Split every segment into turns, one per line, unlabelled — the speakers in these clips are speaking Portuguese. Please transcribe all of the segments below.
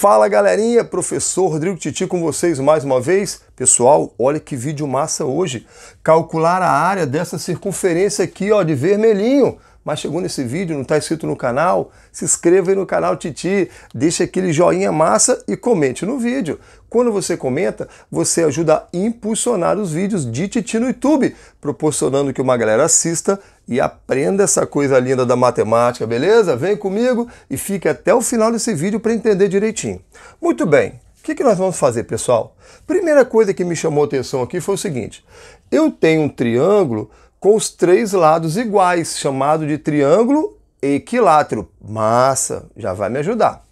Fala galerinha, professor Rodrigo Titi com vocês mais uma vez. Pessoal, olha que vídeo massa hoje. Calcular a área dessa circunferência aqui, ó, de vermelhinho mas chegou nesse vídeo, não está inscrito no canal, se inscreva aí no canal Titi, deixe aquele joinha massa e comente no vídeo. Quando você comenta, você ajuda a impulsionar os vídeos de Titi no YouTube, proporcionando que uma galera assista e aprenda essa coisa linda da matemática, beleza? Vem comigo e fique até o final desse vídeo para entender direitinho. Muito bem, o que, que, nós vamos fazer, pessoal? Primeira coisa que me chamou atenção aqui foi o seguinte: eu tenho um triângulo com os três lados iguais, chamado de triângulo equilátero. Massa, já vai me ajudar.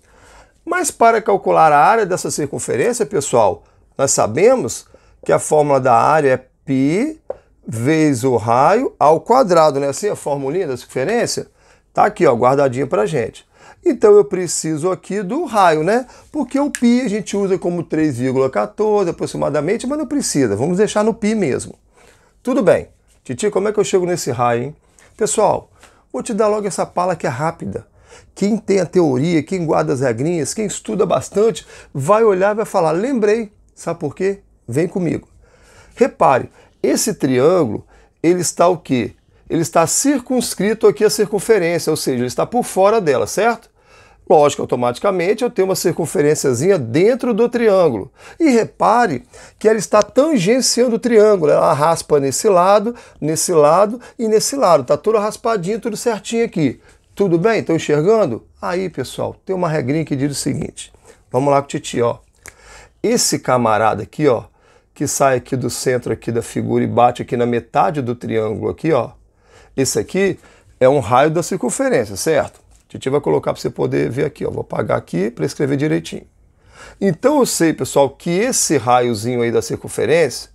Mas para calcular a área dessa circunferência, pessoal, nós sabemos que a fórmula da área é π vezes o raio ao quadrado, né? Assim a formulinha da circunferência tá aqui, ó, guardadinha a gente. Então eu preciso aqui do raio, né? Porque o π a gente usa como 3,14 aproximadamente, mas não precisa. Vamos deixar no π mesmo. Tudo bem. Titi, como é que eu chego nesse raio, hein? Pessoal, vou te dar logo essa pala que é rápida. Quem tem a teoria, quem guarda as regrinhas, quem estuda bastante, vai olhar e vai falar: lembrei, sabe por quê? Vem comigo. Repare, esse triângulo, ele está o quê? Ele está circunscrito aqui à circunferência, ou seja, ele está por fora dela, certo? Lógico, automaticamente eu tenho uma circunferênciazinha dentro do triângulo. E repare que ela está tangenciando o triângulo. Ela raspa nesse lado, nesse lado e nesse lado. Está tudo raspadinho, tudo certinho aqui. Tudo bem? Estão enxergando? Aí, pessoal, tem uma regrinha que diz o seguinte. Vamos lá com o Titi, ó. Esse camarada aqui, ó, que sai aqui do centro aqui da figura e bate aqui na metade do triângulo aqui, ó. Esse aqui é um raio da circunferência, certo? Titi vai colocar para você poder ver aqui, ó. Vou apagar aqui para escrever direitinho. Então eu sei, pessoal, que esse raiozinho aí da circunferência,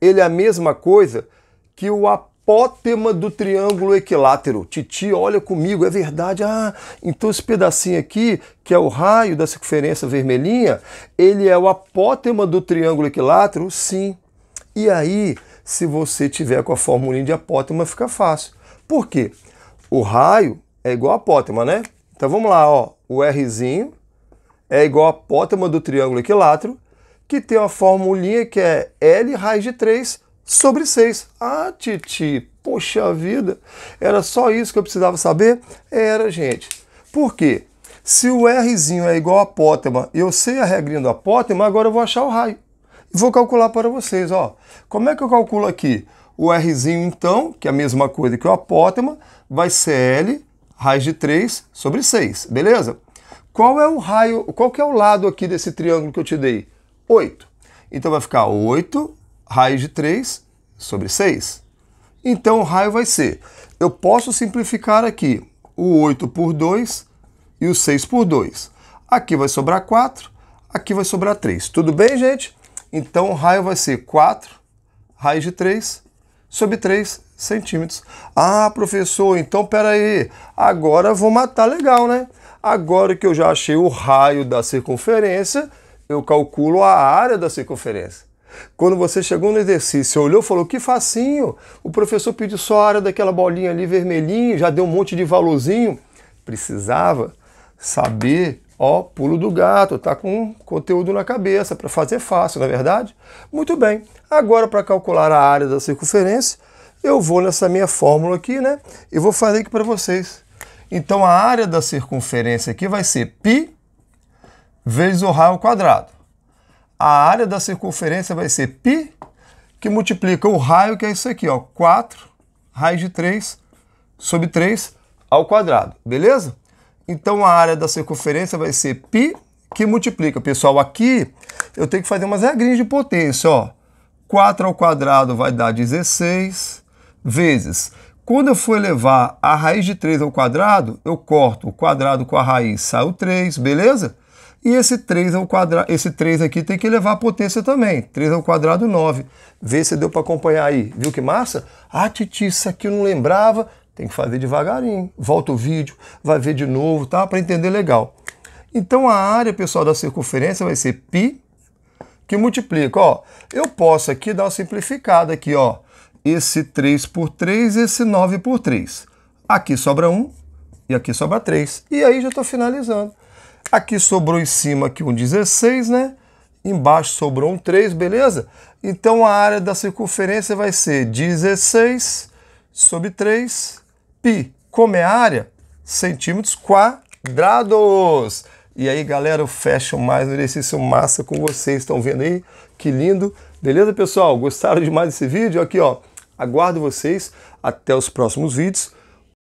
ele é a mesma coisa que o apótema do triângulo equilátero. Titi, olha comigo, é verdade. Ah, então esse pedacinho aqui, que é o raio da circunferência vermelhinha, ele é o apótema do triângulo equilátero? Sim. E aí, se você tiver com a formulinha de apótema, fica fácil. Por quê? O raio é igual a apótema, né? Então vamos lá, ó. O Rzinho é igual a apótema do triângulo equilátero, que tem uma formulinha que é L raiz de 3 sobre 6. Ah, Titi, poxa vida, era só isso que eu precisava saber? Era, gente. Por quê? Se o Rzinho é igual a apótema, eu sei a regrinha do apótema, agora eu vou achar o raio. vou calcular para vocês, ó. Como é que eu calculo aqui? O Rzinho, então, que é a mesma coisa que o apótema, vai ser L Raiz de 3 sobre 6, beleza? Qual é o raio, qual que é o lado aqui desse triângulo que eu te dei? 8. Então vai ficar 8 raiz de 3 sobre 6. Então o raio vai ser, eu posso simplificar aqui o 8 por 2 e o 6 por 2. Aqui vai sobrar 4, aqui vai sobrar 3. Tudo bem, gente? Então o raio vai ser 4 raiz de 3 sobre 3 centímetros. Ah, professor, então peraí, agora vou matar legal, né? Agora que eu já achei o raio da circunferência, eu calculo a área da circunferência. Quando você chegou no exercício, olhou e falou, que facinho, o professor pediu só a área daquela bolinha ali vermelhinha, já deu um monte de valorzinho. Precisava saber, ó, pulo do gato, tá com conteúdo na cabeça para fazer fácil, não é verdade? Muito bem, agora para calcular a área da circunferência, eu vou nessa minha fórmula aqui, né? E vou fazer aqui para vocês. Então a área da circunferência aqui vai ser π vezes o raio ao quadrado. A área da circunferência vai ser π, que multiplica o raio, que é isso aqui, ó, 4 raiz de 3 sobre 3 ao quadrado, beleza? Então a área da circunferência vai ser π, que multiplica. Pessoal, aqui eu tenho que fazer umas regrinhas de potência, ó. 4 ao quadrado vai dar 16, vezes. Quando eu for levar a raiz de 3 ao quadrado, eu corto o quadrado com a raiz, sai o 3, beleza? E esse 3 ao quadrado, esse 3 aqui tem que levar a potência também. 3 ao quadrado, 9. Vê se deu para acompanhar aí. Viu que massa? Ah, Titi, isso aqui eu não lembrava. Tem que fazer devagarinho. Volta o vídeo, vai ver de novo, tá? Para entender legal. Então a área, pessoal, da circunferência vai ser π, que multiplica, ó. Eu posso aqui dar uma simplificada aqui, ó esse 3 por 3, e esse 9 por 3. Aqui sobra 1 e aqui sobra 3. E aí já estou finalizando. Aqui sobrou em cima aqui um 16, né? Embaixo sobrou um 3, beleza? Então a área da circunferência vai ser 16 sobre 3 pi. Como é a área? Centímetros quadrados. E aí, galera, eu fecho mais um exercício massa com vocês. Estão vendo aí? Que lindo. Beleza, pessoal? Gostaram demais desse vídeo? Aqui, ó. Aguardo vocês até os próximos vídeos.